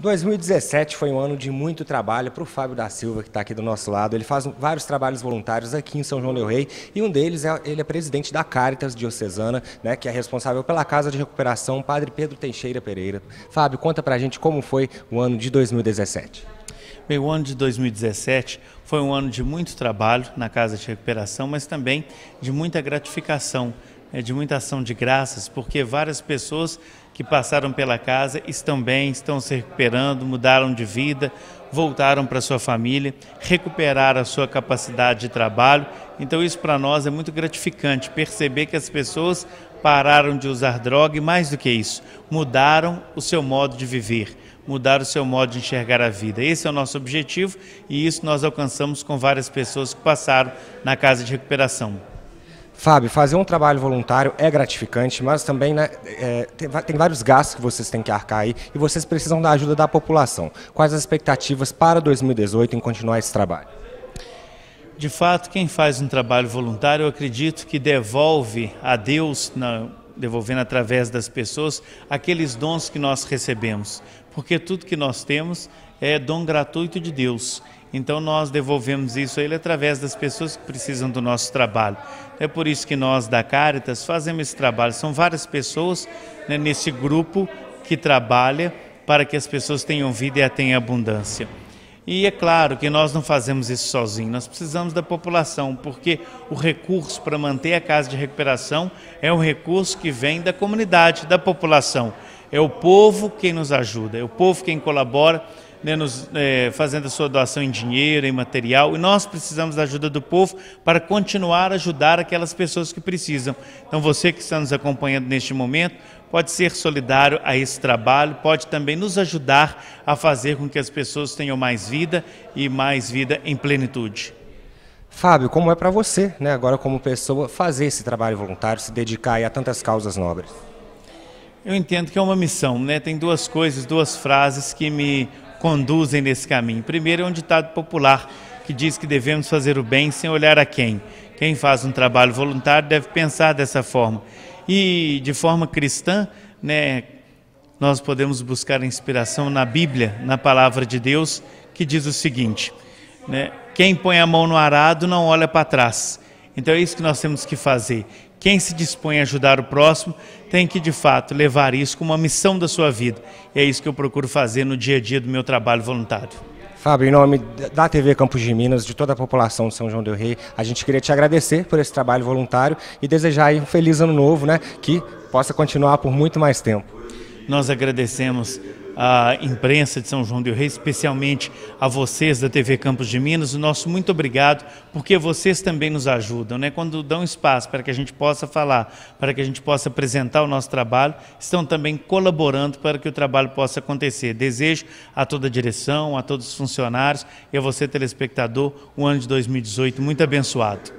2017 foi um ano de muito trabalho para o Fábio da Silva, que está aqui do nosso lado. Ele faz vários trabalhos voluntários aqui em São João del Rei e um deles é ele é presidente da Caritas Diocesana, né, que é responsável pela Casa de Recuperação Padre Pedro Teixeira Pereira. Fábio, conta para a gente como foi o ano de 2017. Bem, o ano de 2017 foi um ano de muito trabalho na Casa de Recuperação, mas também de muita gratificação é, de muita ação de graças, porque várias pessoas que passaram pela casa estão bem, estão se recuperando, mudaram de vida, voltaram para sua família, recuperaram a sua capacidade de trabalho. Então isso para nós é muito gratificante perceber que as pessoas pararam de usar droga e mais do que isso, mudaram o seu modo de viver, mudaram o seu modo de enxergar a vida. Esse é o nosso objetivo e isso nós alcançamos com várias pessoas que passaram na casa de recuperação. Fábio, fazer um trabalho voluntário é gratificante, mas também né, é, tem, tem, vários gastos que vocês têm que arcar aí e vocês precisam da ajuda da população. Quais as expectativas para 2018 em continuar esse trabalho? De fato, quem faz um trabalho voluntário, eu acredito que devolve a Deus, na, devolvendo através das pessoas, aqueles dons que nós recebemos. Porque tudo que nós temos é dom gratuito de Deus. Então nós devolvemos isso a ele através das pessoas que precisam do nosso trabalho. É por isso que nós da Caritas fazemos esse trabalho. São várias pessoas né, nesse grupo que trabalha para que as pessoas tenham vida e a tenham abundância. E é claro que nós não fazemos isso sozinhos, nós precisamos da população, porque o recurso para manter a casa de recuperação é um recurso que vem da comunidade, da população. É o povo quem nos ajuda, é o povo quem colabora né, nos, é, fazendo a sua doação em dinheiro, em material, e nós precisamos da ajuda do povo para continuar a ajudar aquelas pessoas que precisam. Então, você que está nos acompanhando neste momento, pode ser solidário a esse trabalho, pode também nos ajudar a fazer com que as pessoas tenham mais vida e mais vida em plenitude. Fábio, como é para você, né, agora como pessoa, fazer esse trabalho voluntário, se dedicar a tantas causas nobres? Eu entendo que é uma missão, né? Tem duas coisas, duas frases que me conduzem nesse caminho. Primeiro é um ditado popular que diz que devemos fazer o bem sem olhar a quem. Quem faz um trabalho voluntário deve pensar dessa forma. E de forma cristã, né, nós podemos buscar inspiração na Bíblia, na palavra de Deus, que diz o seguinte: né, quem põe a mão no arado não olha para trás então é isso que nós temos que fazer. Quem se dispõe a ajudar o próximo tem que, de fato, levar isso como uma missão da sua vida. E é isso que eu procuro fazer no dia a dia do meu trabalho voluntário. Fábio, em nome da TV Campos de Minas, de toda a população de São João del Rei, a gente queria te agradecer por esse trabalho voluntário e desejar um feliz ano novo, né? Que possa continuar por muito mais tempo. Nós agradecemos à imprensa de São João del Rei, especialmente a vocês da TV Campos de Minas, o nosso muito obrigado, porque vocês também nos ajudam, né? Quando dão espaço para que a gente possa falar, para que a gente possa apresentar o nosso trabalho, estão também colaborando para que o trabalho possa acontecer. Desejo a toda a direção, a todos os funcionários e a você telespectador um ano de 2018 muito abençoado.